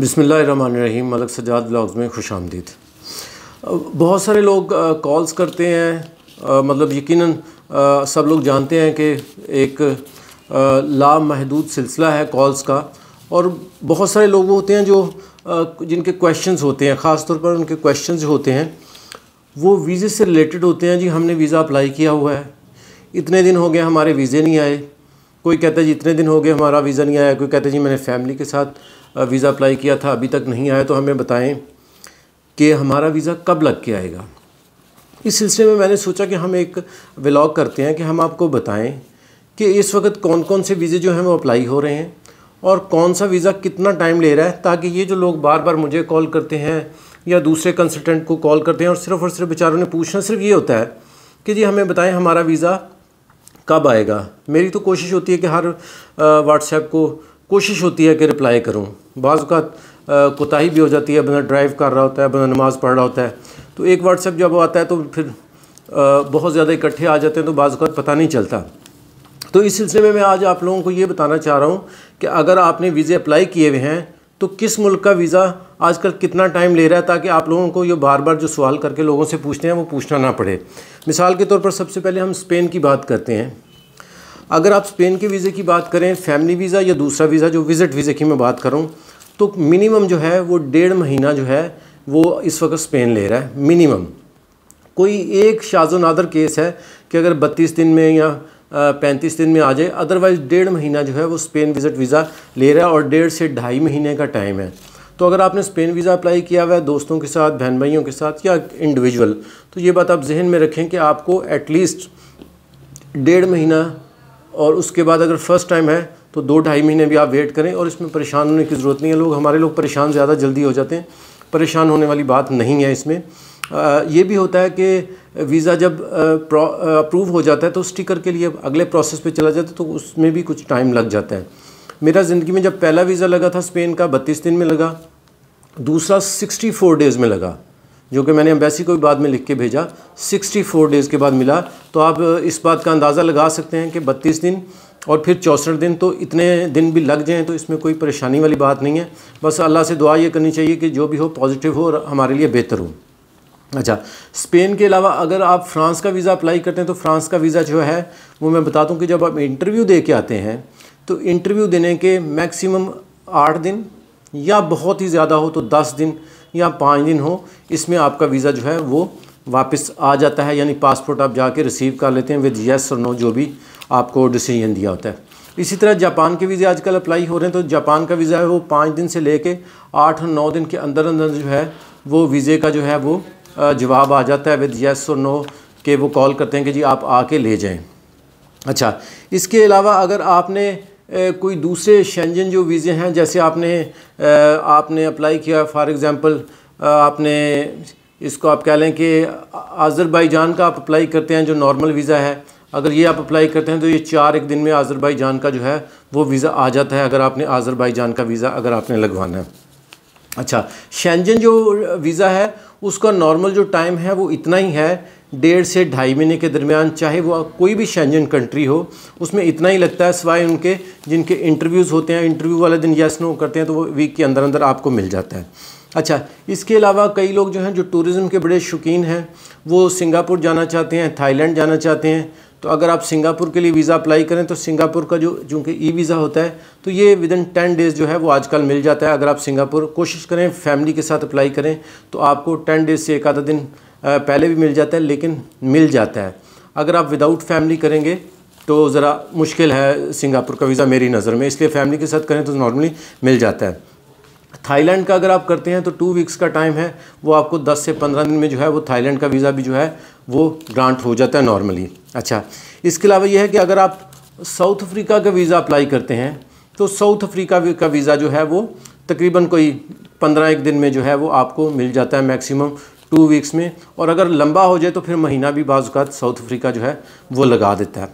रही मलक सजाद ब्लॉग्स में खुश आमदीद बहुत सारे लोग कॉल्स करते हैं मतलब यकीनन सब लोग जानते हैं कि एक लामहदूद सिलसिला है कॉल्स का और बहुत सारे लोग होते हैं जो जिनके क्वेश्चंस होते हैं ख़ास तौर पर उनके क्वेश्चंस जो होते हैं वो वीज़े से रिलेटेड होते हैं जी हमने वीज़ा अप्लाई किया हुआ है इतने दिन हो गए हमारे वीज़े नहीं आए कोई कहता है जी इतने दिन हो गए हमारा वीज़ा नहीं आया कोई कहता है जी मैंने फैमिली के साथ वीज़ा अप्लाई किया था अभी तक नहीं आया तो हमें बताएं कि हमारा वीज़ा कब लग के आएगा इस सिलसिले में मैंने सोचा कि हम एक व्लॉग करते हैं कि हम आपको बताएं कि इस वक्त कौन कौन से वीज़े जो हैं वो अप्लाई हो रहे हैं और कौन सा वीज़ा कितना टाइम ले रहा है ताकि ये जो लोग बार बार मुझे कॉल करते हैं या दूसरे कंसल्टेंट को कॉल करते हैं और सिर्फ और सिर्फ बेचारों ने पूछना सिर्फ ये होता है कि जी हमें बताएं हमारा वीज़ा कब आएगा मेरी तो कोशिश होती है कि हर व्हाट्सएप को कोशिश होती है कि रिप्लाई करूँ बाज़ कोताही भी हो जाती है बंदा ड्राइव कर रहा होता है बंदा नमाज़ पढ़ रहा होता है तो एक व्हाट्सएप जब आता है तो फिर बहुत ज़्यादा इकट्ठे आ जाते हैं तो बाज़ पता नहीं चलता तो इस सिलसिले में मैं आज आप लोगों को ये बताना चाह रहा हूँ कि अगर आपने वीज़े अप्लाई किए हुए हैं तो किस मुल्क का वीज़ा आजकल कितना टाइम ले रहा है ताकि आप लोगों को ये बार बार जो सवाल करके लोगों से पूछते हैं वो पूछना ना पड़े मिसाल के तौर पर सबसे पहले हम स्पेन की बात करते हैं अगर आप स्पेन के वीज़े की बात करें फैमिली वीज़ा या दूसरा वीज़ा जो विज़िट वीज़े की मैं बात करूँ तो मिनिमम जो है वो डेढ़ महीना जो है वो इस वक्त स्पेन ले रहा है मिनिमम कोई एक शाजो नादर केस है कि अगर बत्तीस दिन में या पैंतीस दिन में आ जाए अदरवाइज़ डेढ़ महीना जो है वो स्पेन विज़िट वीज़ा ले रहा है और डेढ़ से ढाई महीने का टाइम है तो अगर आपने स्पेन वीज़ा अप्लाई किया हुआ है दोस्तों के साथ बहन भाइयों के साथ या इंडिविजुअल तो ये बात आप जहन में रखें कि आपको एटलीस्ट डेढ़ महीना और उसके बाद अगर फर्स्ट टाइम है तो दो ढाई महीने भी आप वेट करें और इसमें परेशान होने की ज़रूरत नहीं है लोग हमारे लोग परेशान ज़्यादा जल्दी हो जाते हैं परेशान होने वाली बात नहीं है इसमें ये भी होता है कि वीज़ा जब अप्रूव हो जाता है तो स्टिकर के लिए अगले प्रोसेस पे चला जाता है तो उसमें भी कुछ टाइम लग जाता है मेरा ज़िंदगी में जब पहला वीज़ा लगा था स्पेन का बत्तीस दिन में लगा दूसरा सिक्सटी फोर डेज़ में लगा जो कि मैंने एम्बेसी को भी बाद में लिख के भेजा सिक्सटी फोर डेज़ के बाद मिला तो आप इस बात का अंदाज़ा लगा सकते हैं कि बत्तीस दिन और फिर चौंसठ दिन तो इतने दिन भी लग जाएं तो इसमें कोई परेशानी वाली बात नहीं है बस अल्लाह से दुआ ये करनी चाहिए कि जो भी हो पॉजिटिव हो और हमारे लिए बेहतर हो अच्छा स्पेन के अलावा अगर आप फ्रांस का वीज़ा अप्लाई करते हैं तो फ्रांस का वीज़ा जो है वो मैं बता दूं कि जब आप इंटरव्यू दे के आते हैं तो इंटरव्यू देने के मैक्सिमम आठ दिन या बहुत ही ज़्यादा हो तो दस दिन या पाँच दिन हो इसमें आपका वीज़ा जो है वो वापस आ जाता है यानी पासपोर्ट आप जाके रिसीव कर लेते हैं विद येस और नो जो भी आपको डिसीजन दिया होता है इसी तरह जापान के वीज़े आजकल अप्लाई हो रहे हैं तो जापान का वीज़ा है वो पाँच दिन से लेके आठ और नौ दिन के अंदर अंदर जो है वो वीज़े का जो है वो जवाब आ जाता है विद येस और नो कि वो कॉल करते हैं कि जी आप आके ले जाएं अच्छा इसके अलावा अगर आपने कोई दूसरे शेंजन जो वीज़े हैं जैसे आपने आपने अप्लाई किया फॉर एग्ज़ाम्पल आपने इसको आप कह लें कि आज़रबाईजान का आप अप्लाई करते हैं जो नॉर्मल वीज़ा है अगर ये आप अप्लाई करते हैं तो ये चार एक दिन में आज़रबाईजान का जो है वो वीज़ा आ जाता है अगर आपने आज़रबाईजान का वीज़ा अगर आपने लगवाना है अच्छा शेंजन जो वीज़ा है उसका नॉर्मल जो टाइम है वो इतना ही है डेढ़ से ढाई महीने के दरमियान चाहे वो कोई भी शेंजन कंट्री हो उसमें इतना ही लगता है सिवाय उनके जिनके इंटरव्यूज़ होते हैं इंटरव्यू वाले दिन यस नो करते हैं तो वो वीक के अंदर अंदर आपको मिल जाता है अच्छा इसके अलावा कई लोग जो हैं जो टूरिज़्म के बड़े शौकीन हैं वो सिंगापुर जाना चाहते हैं थाईलैंड जाना चाहते हैं तो अगर आप सिंगापुर के लिए वीज़ा अप्लाई करें तो सिंगापुर का जो चूँकि ई वीज़ा होता है तो ये विद इन टेन डेज़ जो है वो आजकल मिल जाता है अगर आप सिंगापुर कोशिश करें फैमिली के साथ अप्लाई करें तो आपको टेन डेज़ से एक आधा दिन पहले भी मिल जाता है लेकिन मिल जाता है अगर आप विदाउट फैमिली करेंगे तो ज़रा मुश्किल है सिंगापुर का वीज़ा मेरी नज़र में इसलिए फैमिली के साथ करें तो नॉर्मली मिल जाता है थाईलैंड का अगर आप करते हैं तो टू वीक्स का टाइम है वो आपको 10 से 15 दिन में जो है वो थाईलैंड का वीज़ा भी जो है वो ग्रांट हो जाता है नॉर्मली अच्छा इसके अलावा ये है कि अगर आप साउथ अफ्रीका का वीज़ा अप्लाई करते हैं तो साउथ अफ्रीका का वीज़ा जो है वो तकरीबन कोई पंद्रह एक दिन में जो है वो आपको मिल जाता है मैक्सिमम टू वीक्स में और अगर लंबा हो जाए तो फिर महीना भी बाज़ात साउथ अफ्रीका जो है वो लगा देता है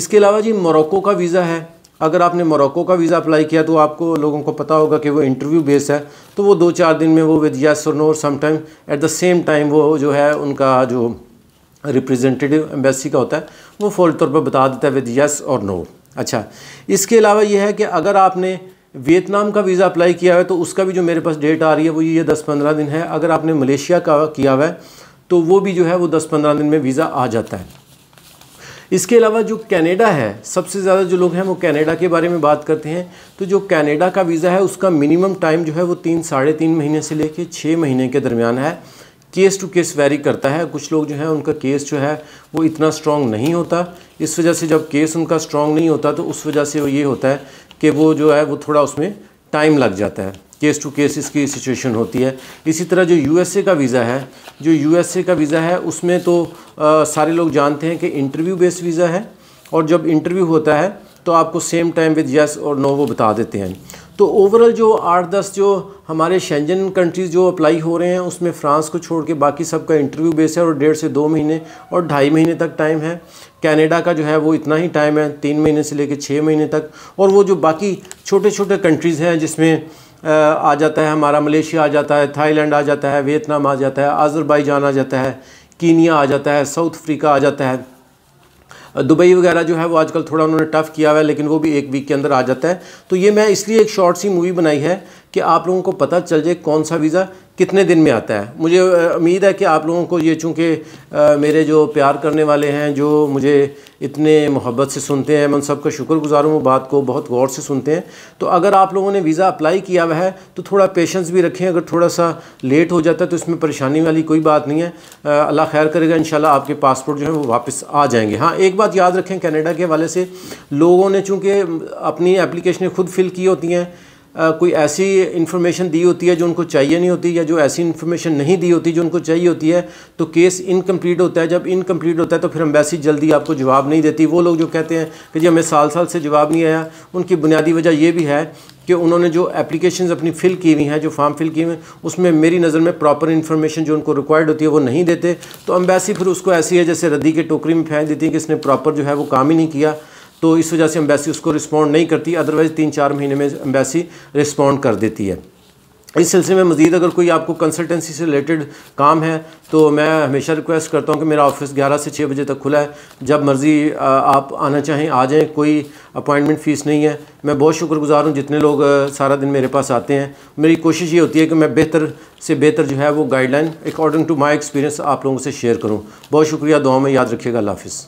इसके अलावा जी मोरक्को का वीज़ा है अगर आपने मोरक्को का वीज़ा अप्लाई किया तो आपको लोगों को पता होगा कि वो इंटरव्यू बेस है तो वो दो चार दिन में वो विद यस और no sometime at the same time वो जो है उनका जो रिप्रेजेंटेटिव एम्बेसी का होता है वो फौरी तौर पर बता देता है विद यस और नो अच्छा इसके अलावा यह है कि अगर आपने वियतनाम का वीज़ा अप्लाई किया है तो उसका भी जो मेरे पास डेट आ रही है वो ये दस पंद्रह दिन है अगर आपने मलेशिया का किया हुआ है तो वो भी जो है वो दस पंद्रह दिन में वीज़ा आ जाता है इसके अलावा जो कनाडा है सबसे ज़्यादा जो लोग हैं वो कनाडा के बारे में बात करते हैं तो जो कनाडा का वीज़ा है उसका मिनिमम टाइम जो है वो तीन साढ़े तीन महीने से लेके छः महीने के दरमियान है केस टू केस वेरी करता है कुछ लोग जो है उनका केस जो है वो इतना स्ट्रॉन्ग नहीं होता इस वजह से जब केस उनका स्ट्रॉन्ग नहीं होता तो उस वजह से वो ये होता है कि वो जो है वो थोड़ा उसमें टाइम लग जाता है केस टू केस इसकी सिचुएशन होती है इसी तरह जो यूएसए का वीज़ा है जो यूएसए का वीज़ा है उसमें तो आ, सारे लोग जानते हैं कि इंटरव्यू बेस्ड वीज़ा है और जब इंटरव्यू होता है तो आपको सेम टाइम विद यस और नो वो बता देते हैं तो ओवरऑल जो आठ दस जो हमारे शेंजन कंट्रीज़ जो अप्लाई हो रहे हैं उसमें फ्रांस को छोड़ के बाकी सबका इंटरव्यू बेस है और डेढ़ से दो महीने और ढाई महीने तक टाइम है कनाडा का जो है वो इतना ही टाइम है तीन महीने से लेकर छः महीने तक और वो जो बाकी छोटे छोटे कंट्रीज़ हैं जिसमें आ जाता है हमारा मलेशिया आ जाता है थाईलैंड आ जाता है वियतनाम आ जाता है आज़रबाईजान आ जाता है कीनिया आ जाता है साउथ अफ्रीका आ जाता है दुबई वगैरह जो है वो आजकल थोड़ा उन्होंने टफ़ किया हुआ है लेकिन वो भी एक वीक के अंदर आ जाता है तो ये मैं इसलिए एक शॉर्ट सी मूवी बनाई है कि आप लोगों को पता चल जाए कौन सा वीज़ा कितने दिन में आता है मुझे उम्मीद है कि आप लोगों को ये चूँकि मेरे जो प्यार करने वाले हैं जो मुझे इतने मोहब्बत से सुनते हैं मैं उन सबका शुक्र गुज़ार हूँ बात को बहुत गौर से सुनते हैं तो अगर आप लोगों ने वीज़ा अप्लाई किया हुआ है तो थोड़ा पेशेंस भी रखें अगर थोड़ा सा लेट हो जाता है तो इसमें परेशानी वाली कोई बात नहीं है अल्लाह खैर करेगा इन आपके पासपोर्ट जो है वो वापस आ जाएंगे हाँ एक बात याद रखें कैनेडा के हवाले से लोगों ने चूँकि अपनी एप्लीकेशनें खुद फिल की होती हैं कोई ऐसी इन्फॉर्मेशन दी होती है जो उनको चाहिए नहीं होती या जो ऐसी इन्फॉर्मेशन नहीं दी होती जो उनको चाहिए होती है तो केस इनकम्प्लीट होता है जब इनकम्प्लीट होता है तो फिर एम्बेसी जल्दी आपको जवाब नहीं देती वो लोग जो कहते हैं कि जी हमें साल साल से जवाब नहीं आया उनकी बुनियादी वजह यह भी है कि उन्होंने जो एप्लीकेशन अपनी फ़िल की हुई हैं जो फॉर्म फिल किए हुए हैं उसमें मेरी नज़र में प्रॉपर इन्फॉर्मेशन जो उनको रिक्वायर्ड होती है वो नहीं देते तो अम्बेसी फिर उसको ऐसी है जैसे रद्दी के टोकरी में फेंक देती है कि इसने प्रॉपर जो है वो काम ही नहीं किया तो इस वजह से अम्बेसी उसको रिस्पॉन्ड नहीं करती अदरवाइज़ तीन चार महीने में अम्बेसी रिस्पॉन्ड कर देती है इस सिलसिले में मज़ीद अगर कोई आपको कंसल्टेंसी से रिलेटेड काम है तो मैं हमेशा रिक्वेस्ट करता हूँ कि मेरा ऑफिस 11 से 6 बजे तक खुला है जब मर्ज़ी आप आना चाहें आ जाएँ कोई अपॉइंटमेंट फ़ीस नहीं है मैं बहुत शुक्रगुजार हूँ जितने लोग सारा दिन मेरे पास आते हैं मेरी कोशिश ये होती है कि मैं बेहतर से बेहतर जो है वो guideline according to my experience आप लोगों से शेयर करूँ बहुत शुक्रिया दुआ में याद रखिएगा अल्लाह हाफिज़